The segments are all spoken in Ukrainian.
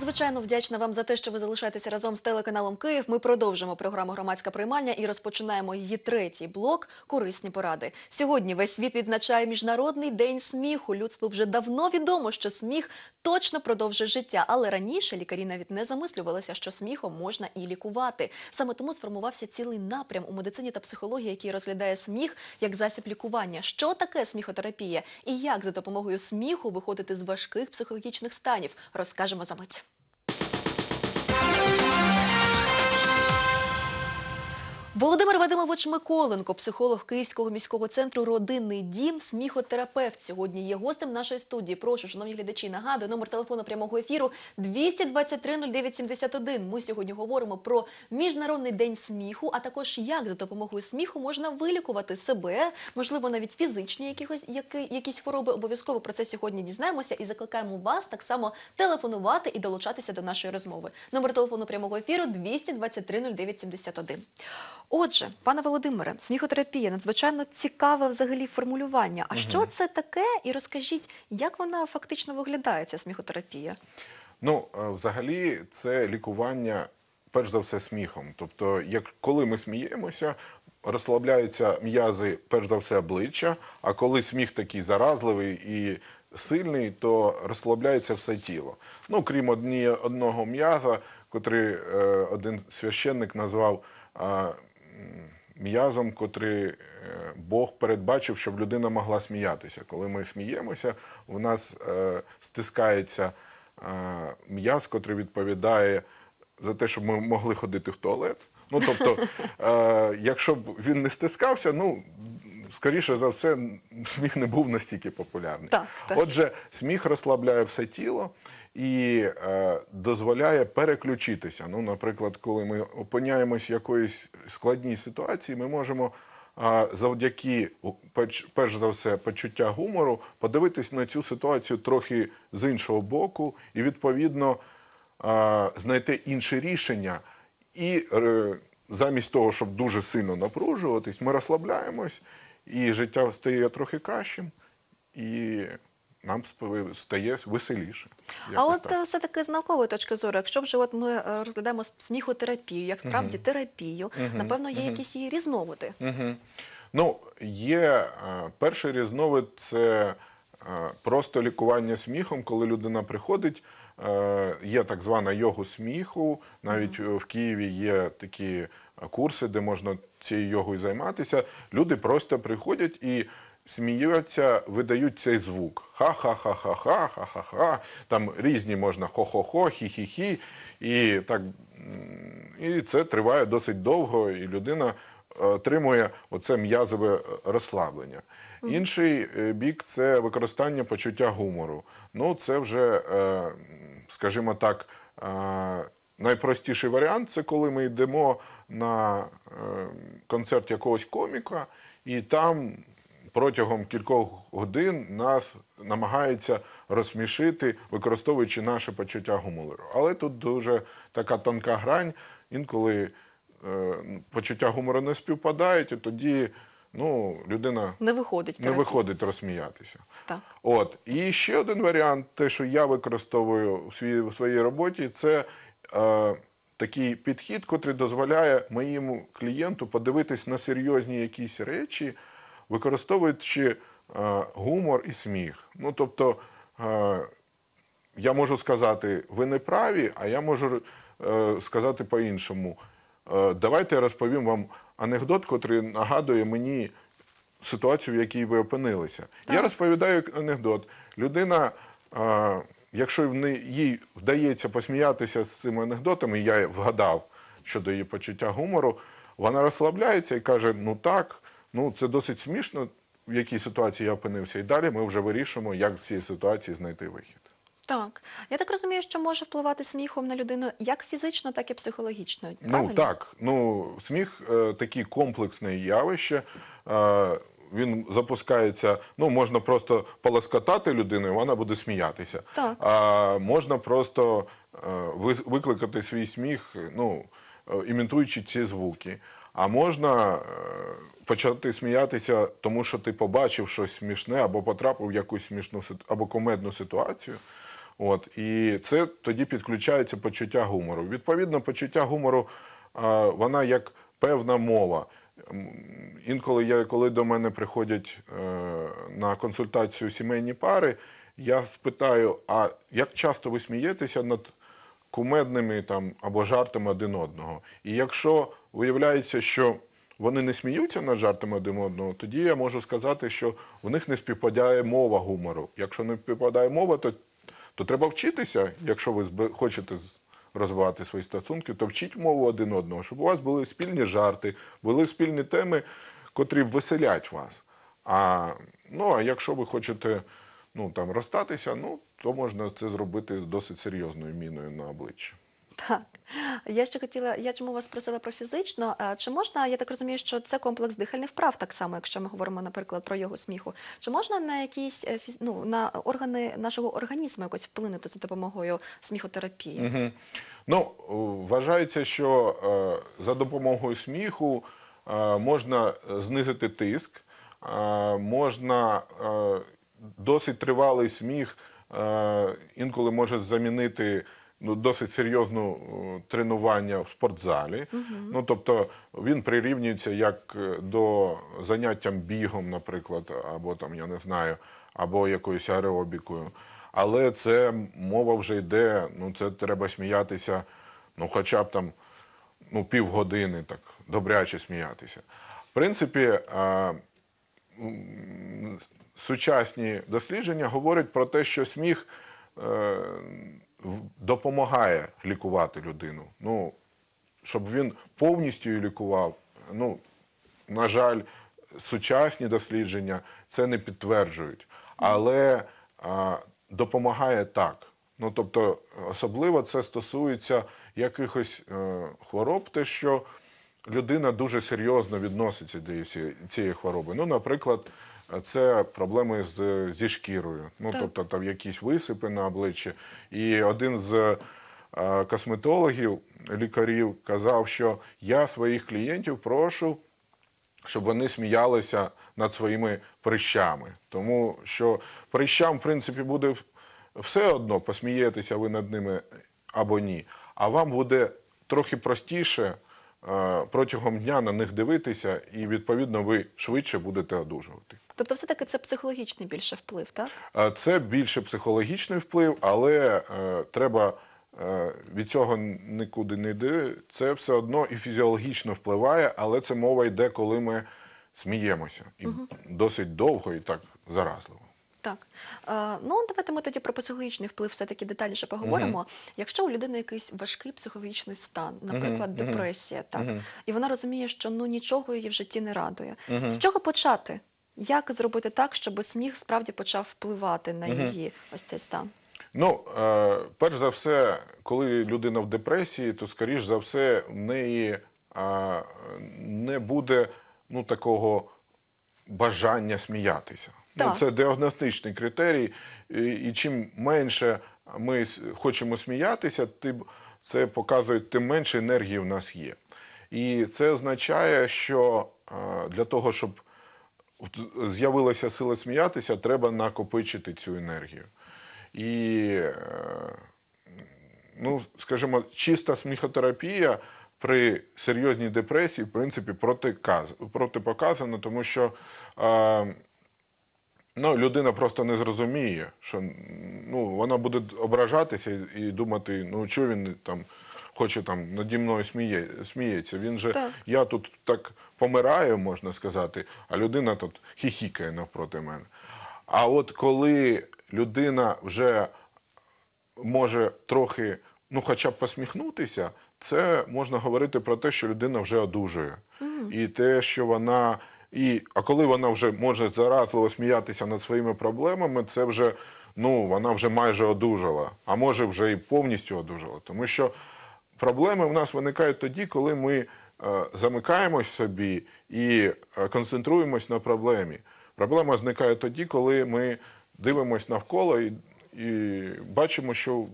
Надзвичайно вдячна вам за те, що ви залишаєтеся разом з телеканалом Київ. Ми продовжимо програму Громадська приймальня і розпочинаємо її третій блок корисні поради. Сьогодні весь світ відзначає міжнародний день сміху. Людству вже давно відомо, що сміх точно продовжує життя, але раніше лікарі навіть не замислювалися, що сміхом можна і лікувати. Саме тому сформувався цілий напрям у медицині та психології, який розглядає сміх як засіб лікування. Що таке сміхотерапія і як за допомогою сміху виходити з важких психологічних станів, розкажемо за мить. Володимир Вадимович Миколенко, психолог Київського міського центру Родинний дім, сміхотерапевт. Сьогодні є гостем нашої студії. Прошу, шановні глядачі, нагадую, номер телефону прямого ефіру 223-0971. Ми сьогодні говоримо про міжнародний день сміху, а також як за допомогою сміху можна вилікувати себе, можливо, навіть фізичні якихось які, якісь хвороби. Обов'язково про це сьогодні дізнаємося і закликаємо вас так само телефонувати і долучатися до нашої розмови. Номер телефону прямого ефіру 223-0971. Отже, пане Володимире, сміхотерапія надзвичайно цікаве взагалі формулювання. А угу. що це таке? І розкажіть, як вона фактично виглядає, ця сміхотерапія? Ну, е, взагалі, це лікування, перш за все, сміхом. Тобто, як коли ми сміємося. Розслабляються м'язи, перш за все, обличчя. А коли сміх такий заразливий і сильний, то розслабляється все тіло. Ну крім одні, одного м'яза, котрий е, один священник назвав е, м'язом, котрий е, Бог передбачив, щоб людина могла сміятися. Коли ми сміємося, у нас е, стискається е, м'яз, котрий відповідає за те, щоб ми могли ходити в туалет. Ну тобто, якщо б він не стискався, ну скоріше за все, сміх не був настільки популярний. Так, так. Отже, сміх розслабляє все тіло і е, дозволяє переключитися. Ну, наприклад, коли ми опиняємось в якоїсь складній ситуації, ми можемо. Завдяки перш за все почуття гумору, подивитись на цю ситуацію трохи з іншого боку, і відповідно знайти інше рішення. І замість того, щоб дуже сильно напружуватись, ми розслабляємось, і життя стає трохи кращим. І нам стає веселіше. А от так. Е, все таки з наукової точки зору, якщо вже от ми е, розглядаємо сміхотерапію, як справді uh -huh. терапію, uh -huh. напевно, є uh -huh. якісь її різновиди. Uh -huh. Ну, є е, перший різновид це просто лікування сміхом, коли людина приходить. Є так звана йогу сміху. Навіть в Києві є такі курси, де можна цією йогою займатися. Люди просто приходять і сміються, видають цей звук. Ха-ха-ха-ха-ха-ха-ха-ха. Там різні можна хо-хо-хо, хі-хі-хі. І так, і це триває досить довго, і людина отримує оце м'язове розслаблення. Інший е, бік це використання почуття гумору. Ну, це вже, е, скажімо так, е, найпростіший варіант це коли ми йдемо на концерт якогось коміка, і там протягом кількох годин нас намагається розсмішити, використовуючи наше почуття гумору. Але тут дуже така тонка грань, інколи е, почуття гумору не співпадають, і тоді ну, людина не виходить не виходить розсміятися. Так. От. І ще один варіант, те, що я використовую в своїй, в своїй роботі, це. Е, Такий підхід, котрий дозволяє моєму клієнту подивитись на серйозні якісь речі використовуючи е, гумор і сміх. Ну тобто, е, я можу сказати, ви не праві, а я можу е, сказати по-іншому. Давайте я розповім вам анекдот, який нагадує мені ситуацію, в якій ви опинилися. Так. Я розповідаю анекдот. Людина, якщо їй вдається посміятися з цими анекдотами, я вгадав щодо її почуття гумору, вона розслабляється і каже: Ну так, Ну це досить смішно, в якій ситуації я опинився, і далі ми вже вирішимо, як з цієї ситуації знайти вихід. Так, я так розумію, що може впливати сміхом на людину як фізично, так і психологічно. Ну, правильно? Ну так, ну сміх е, такий комплексне явище. Е, він запускається, ну можна просто полоскотати людину, і вона буде сміятися. Так. А можна просто е, викликати свій сміх, ну е, імітуючи ці звуки а можна е, почати сміятися, тому що ти побачив щось смішне або потрапив в якусь смішну або комедну ситуацію. От і це тоді підключається почуття гумору. Відповідно, почуття гумору е, вона як певна мова. Інколи я коли до мене приходять е, на консультацію сімейні пари, я питаю: а як часто ви смієтеся над кумедними там або жартами один одного? І якщо виявляється, що вони не сміються над жартами один одного, тоді я можу сказати, що в них не співпадає мова гумору. Якщо не співпадає мова, то то треба вчитися. Якщо ви хочете розвивати свої стосунки, то вчіть мову один одного, щоб у вас були спільні жарти, були спільні теми, котрі веселять вас. А ну, а якщо ви хочете ну, там, розстатися, ну, то можна це зробити з досить серйозною міною на обличчя. Так. Я ще хотіла, я чому вас просила про фізично? Чи можна, я так розумію, що це комплекс дихальних вправ, так само, якщо ми говоримо, наприклад, про його сміху, чи можна на якісь е, ну, на органи нашого організму якось вплинути за допомогою сміхотерапії? Угу. Ну, вважається, що е, за допомогою сміху е, можна е, знизити тиск, е, можна е, досить тривалий сміх, е, інколи може замінити ну, досить серйозне тренування в спортзалі. Угу. Ну тобто він прирівнюється як е, до заняттям бігом, наприклад, або там я не знаю, або якоюсь аеробікою. Але це мова вже йде. Ну це треба сміятися, ну хоча б там ну, півгодини, так добряче сміятися. В принципі, а, е, сучасні дослідження говорять про те, що сміх. Е, допомагає лікувати людину. Ну, щоб він повністю її лікував. Ну, на жаль, сучасні дослідження це не підтверджують, але а, допомагає так. Ну тобто, особливо це стосується якихось е, хвороб, те, що людина дуже серйозно відноситься до цієї хвороби. Ну, наприклад це проблеми з, зі шкірою. Ну так. тобто, там якісь висипи на обличчі. І один з е, косметологів, лікарів, казав, що я своїх клієнтів прошу, щоб вони сміялися над своїми прищами, тому що прищам, в принципі, буде все одно посмієтеся ви над ними або ні. А вам буде трохи простіше е, протягом дня на них дивитися, і відповідно ви швидше будете одужувати. Тобто, все таки це психологічний більше вплив, так? Це більше психологічний вплив, але е, треба е, від цього нікуди не йди. Це все одно і фізіологічно впливає, але це мова йде, коли ми сміємося, і угу. досить довго і так заразливо. Так, ну давайте ми тоді про психологічний вплив все-таки детальніше поговоримо. Uh Якщо у людини якийсь важкий психологічний стан, наприклад, uh депресія, так uh і вона розуміє, що ну нічого її в житті не радує. Uh З чого почати? Як зробити так, щоб сміх справді почав впливати на її угу. ось цей стан? Ну, е, перш за все, коли людина в депресії, то скоріш за все в неї е, не буде ну, такого бажання сміятися. Ну, Це діагностичний критерій, і, і чим менше ми хочемо сміятися, тим це показує, тим менше енергії в нас є. І це означає, що е, для того, щоб з'явилася сила сміятися, треба накопичити цю енергію. І, е, ну, скажімо, чиста сміхотерапія при серйозній депресії, в принципі, протипоказана, тому що е, ну, людина просто не зрозуміє, що ну, вона буде ображатися і думати, ну чого він там хоче там наді мною сміє, сміється. Він же так. я тут так помирає, можна сказати, а людина тут хіхікає навпроти мене. А от коли людина вже може трохи, ну хоча б посміхнутися, це можна говорити про те, що людина вже одужує. Mm. І те, що вона. І, А коли вона вже може заразливо сміятися над своїми проблемами, це вже ну, вона вже майже одужала, а може вже і повністю одужала. Тому що проблеми в нас виникають тоді, коли ми. Е, замикаємось собі і е, концентруємось на проблемі. Проблема зникає тоді, коли ми дивимося навколо і і бачимо, що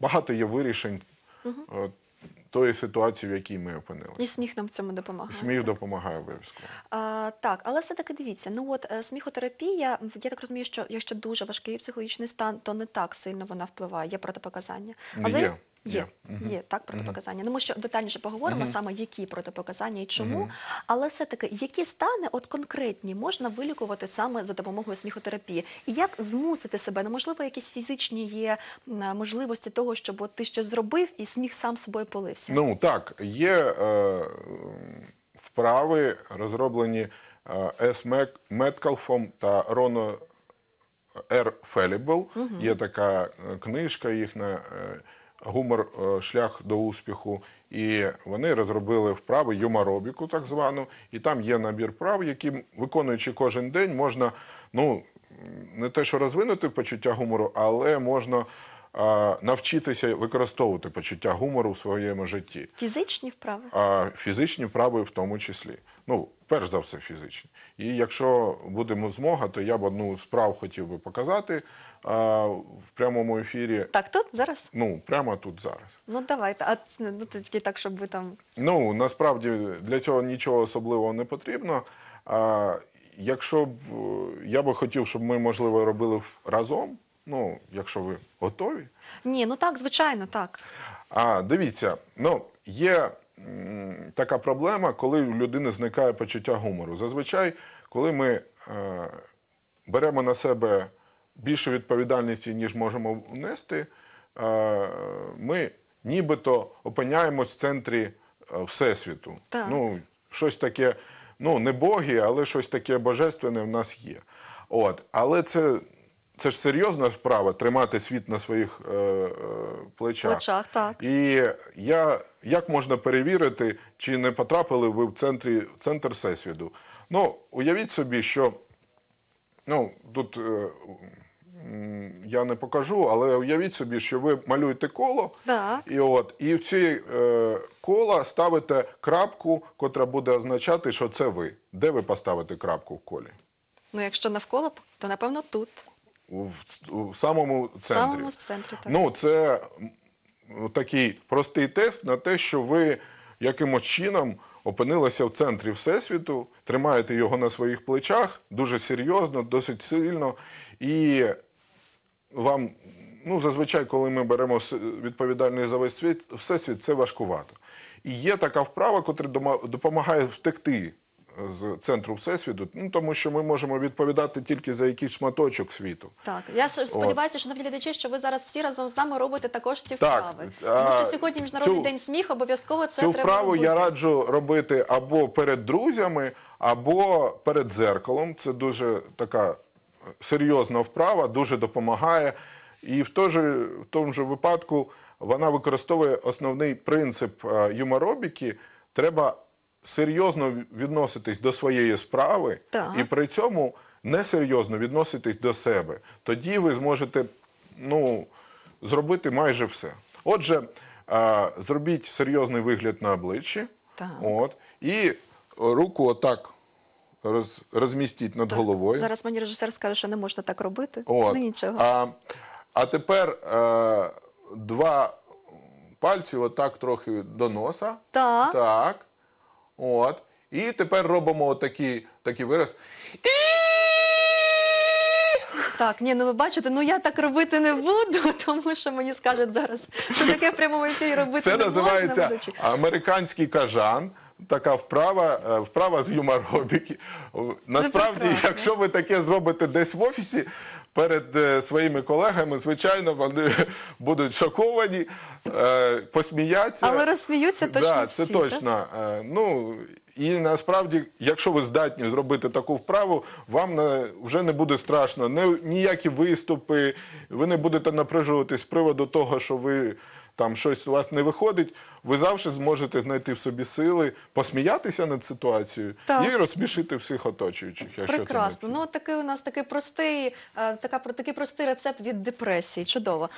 багато є вирішень угу. тої ситуації, в якій ми опинилися. І сміх нам в цьому допомагає. Сміх так. допомагає обов'язково. Так, але все-таки дивіться, ну от сміхотерапія, я так розумію, що якщо дуже важкий психологічний стан, то не так сильно вона впливає, є протипоказання. А є. За... Є є, є так протипоказання. Ну ми ще детальніше поговоримо саме які протипоказання і чому, але все таки які стани от конкретні можна вилікувати саме за допомогою сміхотерапії, і як змусити себе ну можливо, якісь фізичні є е, можливості того, щоб от ти щось зробив, і сміх сам собою полився. Ну так є е, вправи розроблені С. Е, Меткалфом та Роно. Р. Фелібл, є така е, книжка їхня, гумор е, шлях до успіху. І вони розробили вправи юморобіку, так звану, і там є набір прав, які виконуючи кожен день, можна ну не те, що розвинути почуття гумору, але можна а, навчитися використовувати почуття гумору в своєму житті. Фізичні вправи? А фізичні вправи в тому числі. Ну, перш за все, фізичні. І якщо будемо змога, то я б одну справу хотів би показати а, в прямому ефірі. Так, тут зараз? Ну, прямо тут зараз. Ну давайте, а ну, тільки так, щоб ви там. Ну насправді для цього нічого особливого не потрібно. А, Якщо б е, я би хотів, щоб ми можливо робили разом. Ну, якщо ви готові. Ні, ну так, звичайно, так. А дивіться, ну є така проблема, коли у людини зникає почуття гумору. Зазвичай, коли ми е, беремо на себе більше відповідальності, ніж можемо внести, е, ми нібито опиняємось в центрі е, Всесвіту. Так. Ну, щось таке, ну не боги, але щось таке божественне в нас є. От, але це. Це ж серйозна справа тримати світ на своїх е, е, плечах. Плечах, так. І я, як можна перевірити, чи не потрапили ви в центрі, в центр всесвіту? Ну, уявіть собі, що ну, тут е, я не покажу, але уявіть собі, що ви малюєте коло, і от і в ці е, кола ставите крапку, котра буде означати, що це ви. Де ви поставите крапку в колі? Ну, якщо навколо, то напевно тут. В, в самому центрі. В самому центрі так. Ну, це такий простий тест на те, що ви якимось чином. опинилися в центрі Всесвіту, тримаєте його на своїх плечах дуже серйозно, досить сильно, і вам, ну зазвичай, коли ми беремо відповідальний за весь світ, всесвіт, це важкувато. І є така вправа, котра допомагає втекти е, з центру всесвіту, ну тому що ми можемо відповідати тільки за якийсь шматочок світу. Так я сподіваюся, шановні глядачі, що ви зараз всі разом з нами робите також ці вправи. Е, тому що сьогодні міжнародний день сміх обов'язково це цю вправу. Я раджу робити або перед друзями, або перед дзеркалом. Це дуже така серйозна вправа, дуже допомагає. І в тому же, в тому ж випадку вона використовує основний принцип е, юморобіки. Треба серйозно відноситись до своєї справи так. і при цьому несерйозно відноситись до себе. Тоді ви зможете ну, зробити майже все. Отже, е, зробіть серйозний вигляд на обличчі. Так. От, І руку отак роз, розмістіть над так. головою. Зараз мені режисер скаже, що не можна так робити. От. Ну, нічого. А а тепер е, два пальці, отак трохи до носа. Так. Так. От. І тепер робимо такий, такий вираз. Так, ні, ну ви бачите, ну я так робити не буду, тому що мені скажуть зараз, що таке прямо в ефірі робити. Це не називається будучи. американський кажан така вправа, е, вправа з юморобіки. Насправді, якщо ви таке зробите десь в офісі перед е, своїми колегами, звичайно, вони будуть шоковані, е, посміяться. Але розсміються точно. Да, це точно. Так? Ну, і насправді, якщо ви здатні зробити таку вправу, вам не, вже не буде страшно. Не, ніякі виступи, ви не будете напружуватись з приводу того, що ви там щось у вас не виходить, ви завжди зможете знайти в собі сили посміятися над ситуацією так. і розсмішити всіх оточуючих. Якщо Прекрасно. Ну такий у нас такий простий, е, така такий простий рецепт від депресії. Чудово.